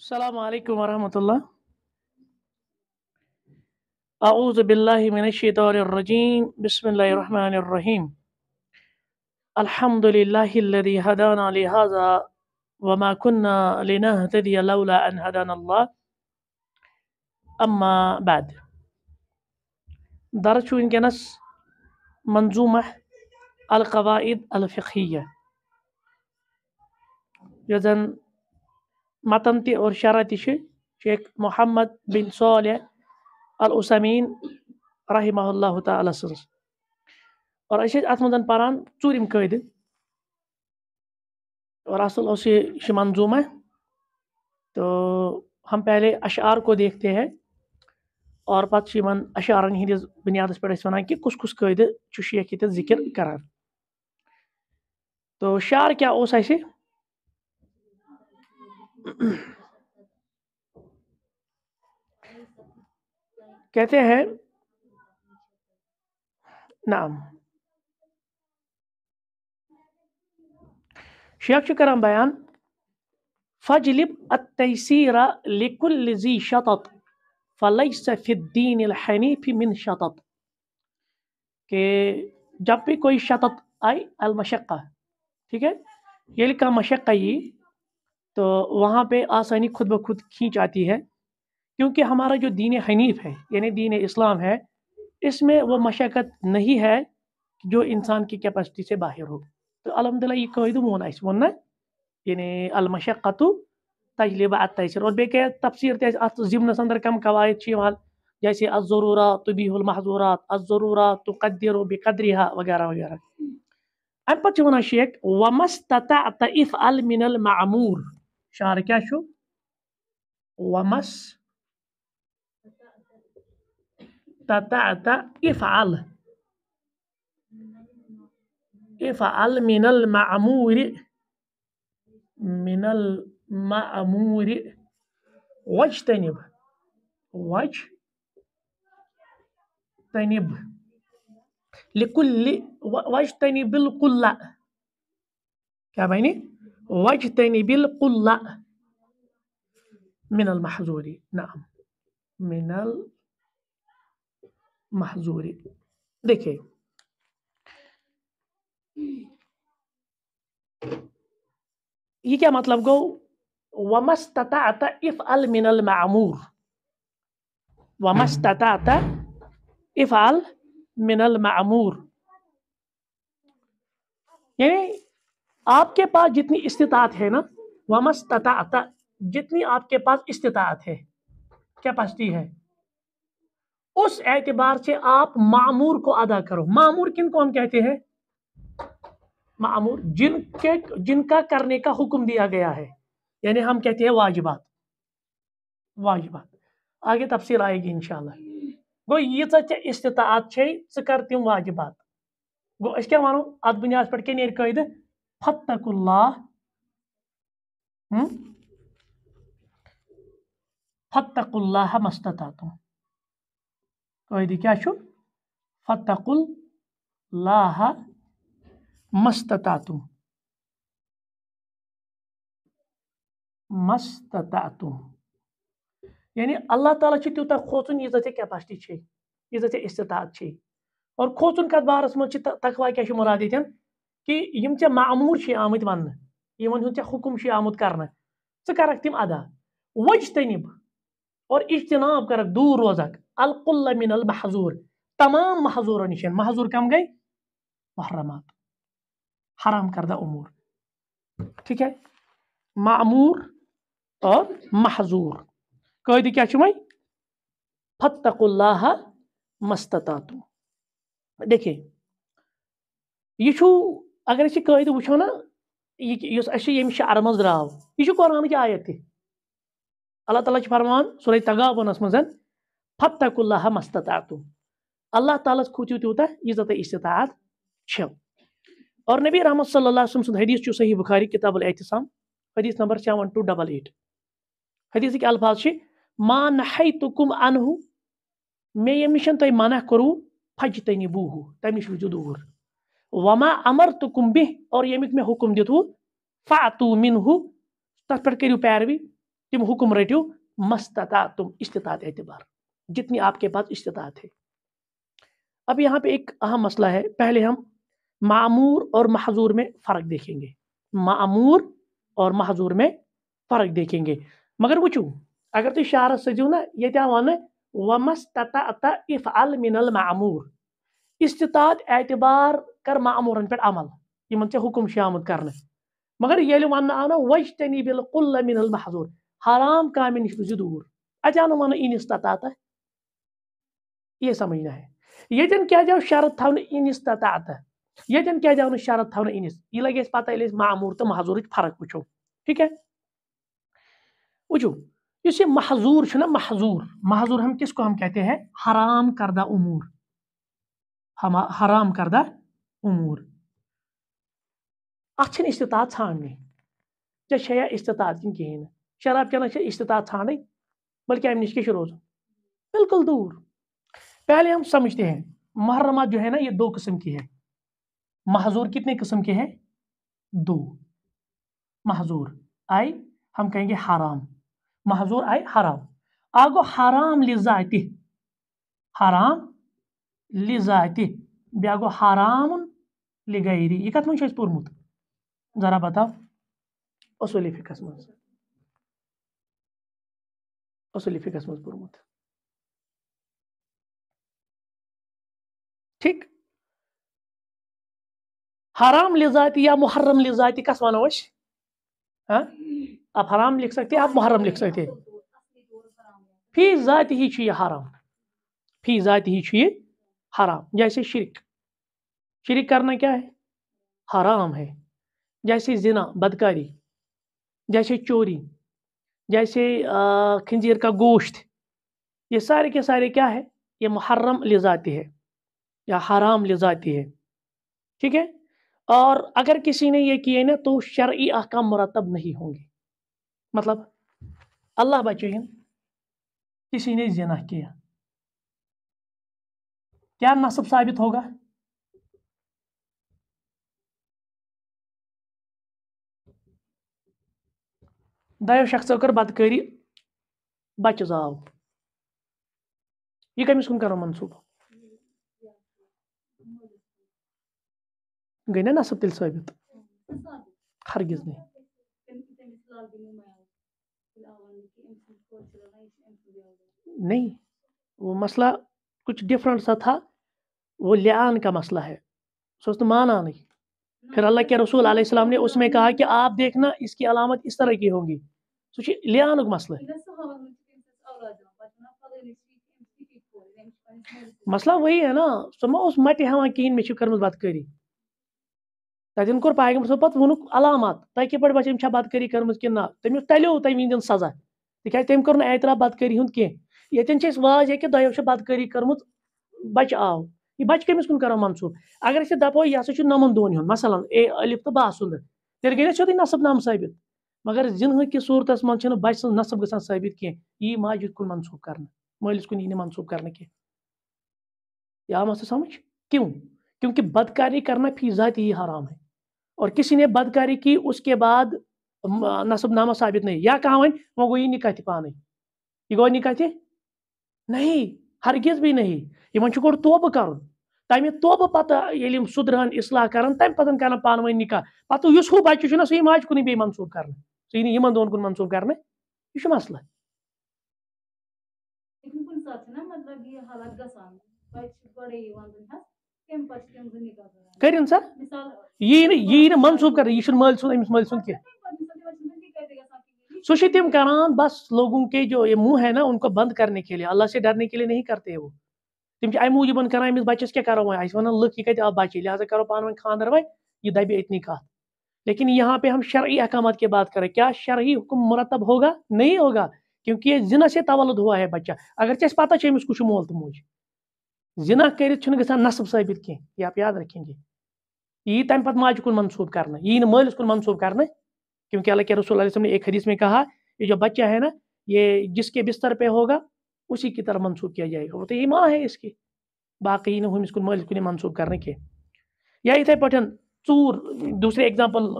السلام عليكم ورحمة الله أعوذ بالله من الشيطان الرجيم بسم الله الرحمن الرحيم الحمد لله الذي هدانا لهذا وما كنا لنهتدي لولا أن هدانا الله أما بعد درس إنجنس منظومة القواعد الفقهية إذن متن اور شرح تہ شیخ محمد بن صالح العثمین رحمہ اللہ تعالی سن اور ات من پران ٹورم قید اور اصل اس منظومہ تو ہم پہلے اشعار کو دیکھتے ہیں اور پتہ چمن اشعارن ہندس بنیادس پہ وان کہ کس کس قید شیخ یہ ذکر تو شعر کیا کہتے ہیں نعم شیخ شکرم بیان فجلب التيسير لكل ذي شطط فليس في الدين الحنيف من شطط كي جب بھی کوئی شطط اي المشقة ٹھیک ہے یہ لکھا مشقہ یہ تو وہاں پہ آسانی خود بخود کھینچ آتی ہے کیونکہ ہمارا جو دین حنیف ہے یعنی دین اسلام ہے اس میں وہ مشقت نہیں ہے جو انسان کی کیپیسٹی سے باہر ہو تو الحمد للہ یہ مونا اس ون یعنی المشقت تجلبہ تیسر اور بہت تفصیر تیس ات ضمن اندر کم قواعد سے جیسے عذرور تو بیہ از ع تو قدر و بے قدرہ وغیرہ وغیرہ امپت ونان شیخ من المعمور شاركاشو شو ومس تتعت افعل افعل من المعمور من المعمور واجتنب واجتنب لكل واجتنب القلة كابيني يعني؟ واجتنب القلة من المحظور نعم من المحظور ديكي يجي مطلب جو وما استطعت افعل من المعمور وما استطعت افعل من المعمور يعني آپ کے پاس جتنی استطاعت ہے نا ومستطعت جتنی آپ کے پاس استطاعت ہے کیپیسٹی جی ہے اس اعتبار سے آپ معمور کو ادا کرو معمور کن کو ہم کہتے ہیں معمور جن جن کا کرنے کا حکم دیا گیا ہے یعنی ہم کہتے ہیں واجبات واجبات آگے تفصیل آئے گی انشاءاللہ گو یہ استطاعت چھے سکر تیم واجبات گو اس پڑھ کے نیر نیے قید خطك الله فاتقوا الله ما استطعتم ويدي كاشو فاتقوا الله ما استطعتم ما استطعتم يعني الله تعالى چه تيوتا خوتون يزاتي كيا باشتي يزاتي استطاعت چه اور كاد بارس مل تقوى كاشو مرادية کہ یم یہ معمور آمت ون ٹھیک حکم آمت کرنا تم ادا وچ تنب اجتناب کرک دور روزک القل من المہذور تمام مہذوروں نش مہذور کم گئی محرمات حرام کردہ امور ٹھیک ہے معمور اور محزور قید کیا فتق اللہ مست دیکھیں یہ چھو اگر أسۍ یہِ قٲیدٕ وٕچھو نا یہِ یُس اَسہِ چھُ ییٚمہِ شعرٕ منٛز درٛاو یہِ چھُ قۄرانٕچ آیت تہِ اللہ تعالیٰ چھِ فرمان سورُے تغابنَس منٛز فتک اللہ مستطاعتُم اللہ تعالیٰ کھوٗتِو تیوٗتاہ ییٖژاہ تۄہہِ استطاعت چھو اور نبی رحمت صلی اللہ علیہ وسلم سُنٛد حدیث چھُ صحیح بُخاری کِتاب الاعتصام حدیث number seven two double eight حدیثٕکۍ الفاظ چھِ ما نہے تُکُم انہوٗ مےٚ ییٚمہِ نِش تۄہہِ منع کوٚروُ فجہِ تٔنہِ بوٗہوٗ تَمہِ نِش روٗزِو دوٗر وما امر تو کمبی اور یمیک میں حکم دت ہو فتو منہ تب پریو پیروی تم حکم رٹو مستطا تم استطاعت اعتبار جتنی آپ کے پاس استطاعت ہے اب یہاں پہ ایک اہم مسئلہ ہے پہلے ہم معمور اور محضور میں فرق دیکھیں گے معمور اور محضور میں فرق دیکھیں گے مگر وچو اگر تھی شہر سزو نا یت وما اطا اف الن المعمور استطاعت اعتبار کر معمورن پر عمل یمن چھ حکم شامد کرنے مگر یلی وانا آنا وجتنی بالقل من المحضور حرام کامی نشت زدور اچانو مانا این استطاعت ہے یہ سمجھنا ہے یہ جن کیا جاؤ شرط تھا این استطاعت ہے یہ جن کیا جاؤ شرط تھا این استطاعت ہے یہ لگے اس پاتا ہے معمور تا محضور ایک فرق پچھو ٹھیک ہے وچو اسے محضور چھنا محضور محضور ہم کس کو ہم کہتے ہیں حرام کردہ امور حرام کردہ امور استطاعت اتنی اشتعاط چیا استطاعت کن کہین شراب چین ہے اشتعاط ثانے بلکہ ام نش کے روزن بالکل دور پہلے ہم سمجھتے ہیں محرمات جو ہے نا یہ دو قسم کی ہیں محضور کتنے قسم کے ہیں دو محضور آئے ہم کہیں گے حرام محضور آئے حرام آگو حرام لذاتی حرام لذاتی بیا گو حرام لغیری یہ کت مجھ پورمت ذرا بتاؤ اصول فکس مز اصول فکس مز پورمت ٹھیک حرام لذاتی یا محرم لذاتی کس وانو اس آپ حرام لکھ سکتے آپ محرم لکھ سکتے فی ذاتی ہی چھو یہ حرام فی ذاتی ہی چھو یہ حرام جیسے شرک شرک کرنا کیا ہے حرام ہے جیسے زنا بدکاری جیسے چوری جیسے کھنجیر کا گوشت یہ سارے کے سارے کیا ہے یہ محرم لذاتی ہے یا حرام لذاتی ہے ٹھیک ہے اور اگر کسی نے یہ کیے نا تو شرعی احکام مرتب نہیں ہوں گے مطلب اللہ بچے کسی نے زنا کیا کیا نصب ثابت ہوگا شخصو کر بدکاری بچہ زاو یہ کمس کن کرو منصوب گئی نا نصب تیل ثابت خرگز نہیں نہیں وہ مسئلہ کچھ ڈیفرنٹ سا تھا وہ لعان کا مسئلہ ہے سوست مانا نہیں پھر اللہ کے رسول علیہ السلام نے اس میں کہا کہ آپ دیکھنا اس کی علامت اس طرح کی ہوں گی سوچی لعان کا مسئلہ ہے مسئلہ وہی ہے نا سما اس مٹی ہوا کین میں شکر مز کری تاکہ کور کو پائے گا پت ون علامات تاکہ پڑھ بچے امشا بات کری کرمز کی نا تم اس تلیو تم ویندن سزا تکہ تم کرنا اعتراف بات کری ہند کی یہ تن چیز واج ہے کہ دائیو شا بات کری کرمز بچ آو یہ بَچہِ کٔمِس کن کرو منصوب اگر نَمَن یہ ہُنٛد مثلاً اے با تو تیٚلہِ گٔے نہ سیوٚدُے نصب نام ثٲبِت مگر کِس صوٗرتَس صورت چھِنہٕ بچ سن نصب گسا کَرنہٕ کی کُن یی کن منصوب کَرنہٕ کینٛہہ کن آو کر سمجھ کیوں کیونکہ بدکاری کرنا پھی ذات یی حرام ہے اور کسی نے بدکاری کی اس کے بعد نصب نامہ ثابت نہیں یا کئی وی نکت پانے یہ گا نہیں ہرگز بھی نہیں توبہٕ کر تم توب پہلے سدرہ اصلاح کر تمہ پانی ون نکاح پہ اس بچہ سہی ماج کن نہٕ کر سی نیم دونوں کن یہِ کرنے یہ مسل سا یہ سُنٛد أمِس یہ مل کینٛہہ مل سی تِم کر بس لوگوں کے جو منہ ہے نا ان کو بند کرنے کے لیے اللہ سے ڈرنے کے لیے نہیں کرتے وہ تمہ موجود کرنا اِس بچس ویسے کروان لک یہ کتنے آو بچے لہٰذا کرو پانی ون خاند یہ دبھی اتنی کات لیکن یہاں پہ ہم شرعی احکامات کی بات کریں کیا شرعی حکم مرتب ہوگا نہیں ہوگا کیونکہ یہ زنس ہے تولاد ہوا ہے بچہ اگر ضرور پتہ امس کچھ مول تو موج جنہ کر گان نصب ثابت کی آپ یاد رکھیں گے یہ تمہیں پہ ماج کن منصوب کر یلس کن منصوب کرنا کیونکہ اللہ کے رسول اللہ وسلم نے ایک حدیث میں کہا یہ جو بچہ ہے نا یہ جس کے بستر پہ ہوگا اسی کی طرح منسوب کیا جائے گا وہ تو یہ ماں ہے اس کی باقی یہ مالک کن منسوب کرنے کی اتھائی پٹھن چور دوسرے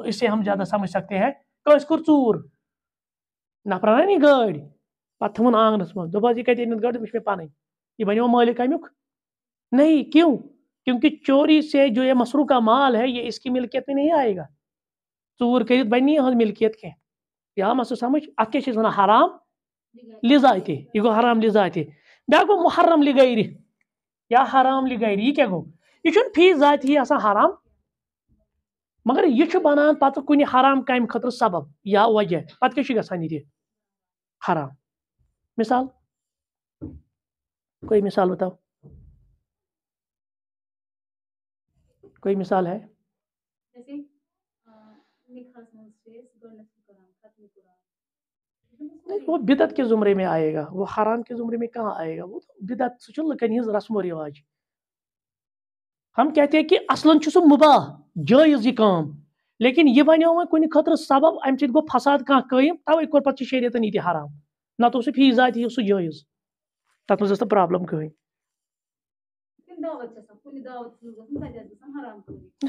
اس سے ہم زیادہ سمجھ سکتے ہیں چور نفران ہی گڑ پہ آنگنس من دس یہ کتنے گا وی پن یہ بنو مالک امیک نہیں کیوں کیونکہ چوری سے جو یہ کا مال ہے یہ اس کی ملکیت میں نہیں آئے گا کرت بنی یہ ہاں، ملکیت کی یہ آ سک سمجھ کیا حرام لذاتی یہ گو حرام لذاتی بیا گو محرم لغیر یا حرام لغیر یہ کیا گو یہ چھن فی ذاتی آسان حرام مگر یہ چھ بنان پتہ کُنہِ حرام کامہِ خٲطرٕ سبب یا وجہ پتہٕ کیٛاہ چھُ گژھان ییٚتہِ حرام مثال کوئی مثال بتاؤ کوئی مثال ہے وہ بدت کے زمرے میں آئے گا وہ حرام کے زمرے میں کہاں آئے گا وہ بدت سوچ لکن ہز رسم و رواج ہم کہتے ہیں کہ اصلاً مباح جائز یہ کام لیکن یہ بنیو کن خطر سبب سب گو فساد کھانا قائم توے کور پتہ ریتن یہ حرام نت فی زیز تک مز نا پابل کہین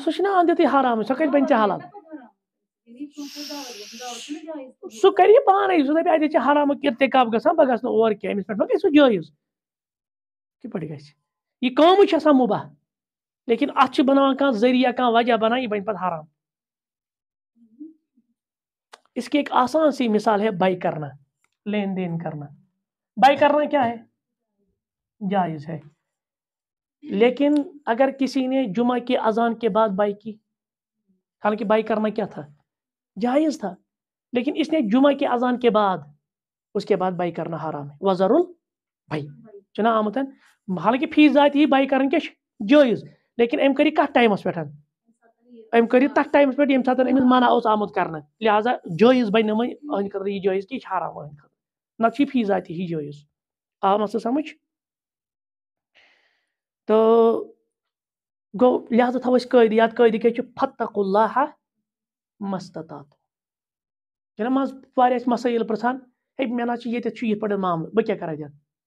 سب سے نا اندی حرام سب کت بن ے حالات سُہ کَرِ یہِ پانَے سُہ دَپہِ اَتہِ چھِ حرامُک اِرتِکاب گژھان بہٕ گژھٕ نہٕ اور کینٛہہ أمِس پٮ۪ٹھ مہ گژھِ سُہ جٲیِز کِتھ پٲٹھۍ گژھِ یہِ کٲمٕے چھِ آسان مُباح لیکِن اَتھ چھِ بَناوان کانٛہہ ذٔریعہ کانٛہہ وجہ بَنان یہِ بَنہِ پَتہٕ حرام اس کی ایک آسان سی مثال ہے بائی کرنا لین دین کرنا بائی کرنا کیا ہے جائز ہے لیکن اگر کسی نے جمعہ کی اذان کے بعد بائی کی حالانکہ بائی کرنا کیا تھا جائز تھا لیکن اس نے جمعہ کے اذان کے بعد اس کے بعد بائی کرنا حرام ہے وزر بائی چنا آمت حالانکہ ذات ہی بائی کر جائز لیکن ام کرائم پھنٹ ام تک ٹائم پہ یم سات امس منع آمت کرنا لہذا جائز خطر یہ جائز کہ یہ خطر نہ فی ذات ہی جائز آ مسئلہ سمجھ تو گو لہذا تا یاد یا کہ فتق اللہ مستطاط یعنی واریاہ مسائل پرژھان ہے میں نا پا معامل بہ کر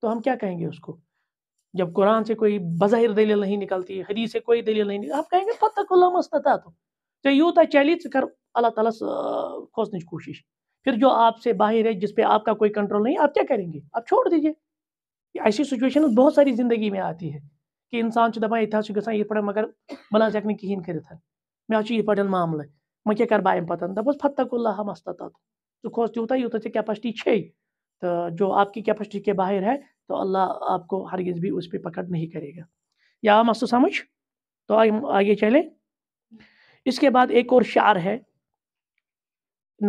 تو ہم کیا کہیں گے اس کو جب قرآن سے کوئی بظاہر دلیل نہیں نکلتی حدیث سے کوئی دلیل نہیں نکلتی آپ کہیں گے پتہ اللہ تو تو یوتہ چلی ٹھیک کر اللہ تعالیٰ کھوچن کی کوشش پھر جو آپ سے باہر ہے جس پہ آپ کا کوئی کنٹرول نہیں آپ کیا کریں گے آپ چھوڑ دیجئے ایسی سچویشن بہت ساری زندگی میں آتی ہے کہ انسان دپان گا مگر بہ نیک کہیں کرامل وۄنۍ کیٛاہ کَرٕ بہٕ اَمہِ پَتہٕ دَپُس فتح اللہ مستعت ژٕ کھوژ تیوٗتاہ یوٗتاہ ژےٚ کیپیسٹی چھے تو جو آپ کی کیپیسٹی کے باہر ہے تو اللہ آپ کو ہرگز بھی اس پہ پکڑ نہیں کرے گا یا عام مسئلہ سمجھ تو آگے چلیں اس کے بعد ایک اور شعر ہے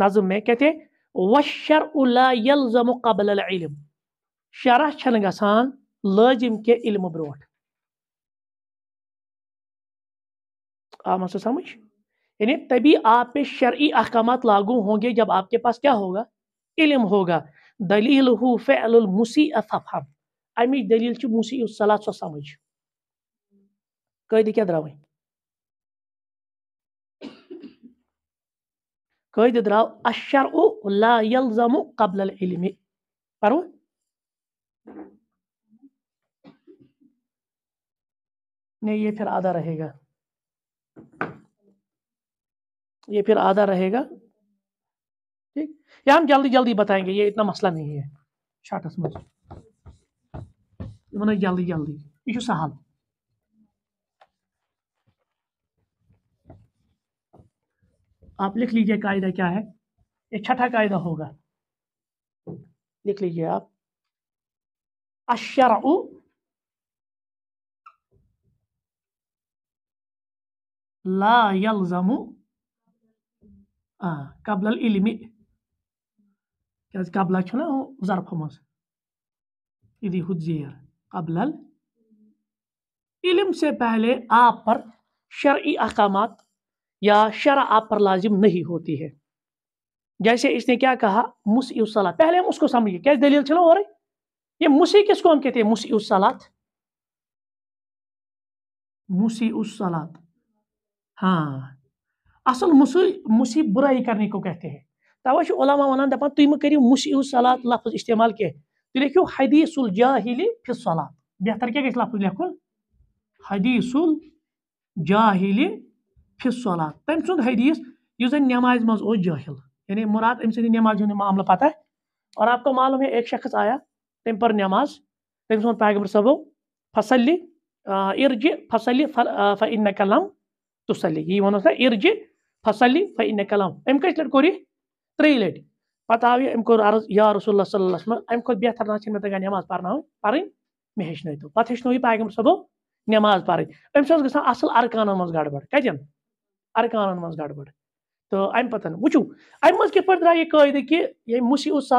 نظم میں کہتے وَالشَّرْءُ لَا يَلْزَمُ قَبْلَ الْعِلْمِ شرح چھنہٕ گژھان لٲزِم کہِ علمہٕ برٛونٛٹھ آو مسا سمجھ یعنی تبھی آپ پہ شرعی احکامات لاگو ہوں گے جب آپ کے پاس کیا ہوگا علم ہوگا دلیل ہو فعل امی دلیل موسیح الصلاح سو سمجھ قید قید دراؤ لا یلزم قبل العلم پرو نہیں یہ پھر آدھا رہے گا یہ پھر آدھا رہے گا ٹھیک یا ہم جلدی جلدی بتائیں گے یہ اتنا مسئلہ نہیں ہے چھٹس مچھ بنا جلدی جلدی یہ جو سہل آپ لکھ لیجئے قاعدہ کیا ہے یہ چھٹا قاعدہ ہوگا لکھ لیجئے آپ اشر لا یلزم قبل زیر قبل سے پہلے آپ پر شرعی احکامات یا شرع آپ پر لازم نہیں ہوتی ہے جیسے اس نے کیا کہا مسی اصلاح پہلے ہم اس کو سمجھیے کیا دلیل چلو ہو رہی یہ مسیح کس کو ہم کہتے ہیں مسیح اسلات مسیح اصلا ہاں اصل مسی مسی برائی کرنے کو کہتے ہیں توہ علماء ونان دپان تھی مریو مسی سلات لفظ استعمال کی تھی لکھو حدیث الجاہل فی سلات بہتر کیا گھر لفظ لکھن حدیث الجاہل فی سلات تم سند حدیث زن نماز من جاہل یعنی مراد ام سی نماز ہند معاملہ پتہ اور آپ کو معلوم ہے ایک شخص آیا تم پر نماز تم سن پیغمبر صبو فصلی ارج فصلی فن کلم تسلی یہ ورجہ فصلی فی القام آو تری أمۍ کوٚر عرض یا رسول اللہ صلی اللہ علیہ وسلم کھۄتہٕ بہتر میں ہیٚچھنٲیتو نماز ہیٚچھنو یہِ پیشن صٲبو نٮ۪ماز صبح نماز پہ گژھان اصل ارکان منٛز گڑبڑ کتن ارکان مڑبڑ تو منٛز وچو پٲٹھۍ درٛاو یہِ کہ یہ ییٚمہِ مُسی اوس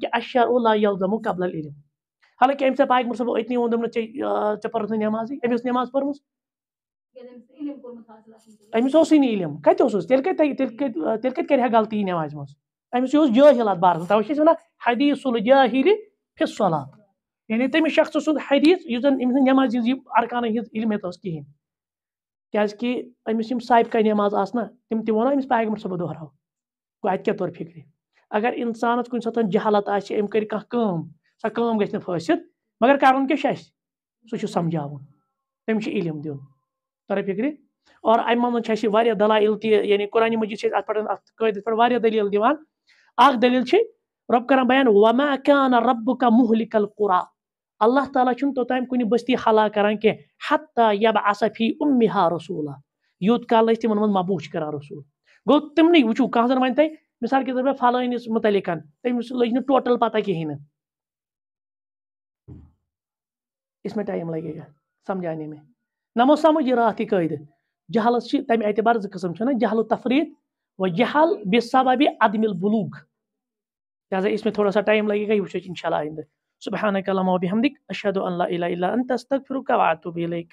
کہ اشر کہِ اللّہ اللہ یلزمو قبل علم حالانکہ ام پاگم ژےٚ اتنی پٔرٕتھ نہٕ نٮ۪مازٕے نماز ٲس نٮ۪ماز پٔرمٕژ أمس امس نہٕ علم کَتہِ کَتہِ اوسُس تیٚلہِ تیٚلہِ کَتہِ تک ہا غلطی نٮ۪مازِ منٛز أمِس یہِ اوس جٲہِل اَتھ نماز مز جا بار توہر واقع حدیث جایر فصلات یعنی تٔمِس شخصہٕ سُنٛد حدیٖث یُس زَن نٮ۪مازِ ہِنٛز یہِ حدیث ہِنٛز ارکانہ ٲس کِہیٖنۍ کیٛازِکہِ أمِس یِم سابقہ نٮ۪ماز آسہٕ تِم تہِ وَنو أمِس پیغمبر صٲبہٕ دۄہراو گوٚو اَتہِ کیٛاہ اتر فِکرِ اگر اِنسانَس کُنہِ ساتہٕ جہالت آسہِ أمۍ انسانس کانٛہہ کٲم سۄ کٲم گژھِ نہٕ پھٲسِتھ مگر کَرُن کیٛاہ چھُ چھُ اَسہِ سُہ کر تٔمِس چھُ علم دیُن تَرٕ فِکرِ اور اَمہِ منٛز چھِ اَسہِ واریاہ دَلایِل تہِ یعنی قرآنہِ مجیٖد چھِ أسۍ اَتھ پٮ۪ٹھ اَتھ قٲدِس پٮ۪ٹھ واریاہ دٔلیٖل دِوان اَکھ دٔلیٖل چھِ رۄب کَران بیان وَما کیٛاہ رۄبہٕ کا مُہلِکَل قُرا اللہ تعالیٰ چھُنہٕ توٚتام کُنہِ بٔستی ہلاک کَران کینٛہہ ہَتا یا بہٕ آسا فی اُمہِ ہا رسوٗلا یوٗت کال ٲسۍ تِمَن منٛز مبوٗش کَران رسوٗل گوٚو تِمنٕے وٕچھو کانٛہہ زَن وَنہِ تۄہہِ مِثال کے طور پر فَلٲنِس مُتعلِق تٔمِس لٔج نہٕ ٹوٹَل پَتہ کِہیٖنۍ نہٕ یِس مےٚ ٹایم لَگے گا سَمجھانے مےٚ نمو سمجھ یہ رات کی قید جہلس کی تمہیں اعتبار زسم جہل تفریح و جہل بے سباب عدم البلوغ لہذا اس میں تھوڑا سا ٹائم لگے لگی گئی وحانہ قلام وبیحمد اشد اللہ الا انت استغفرک و واتو لکھ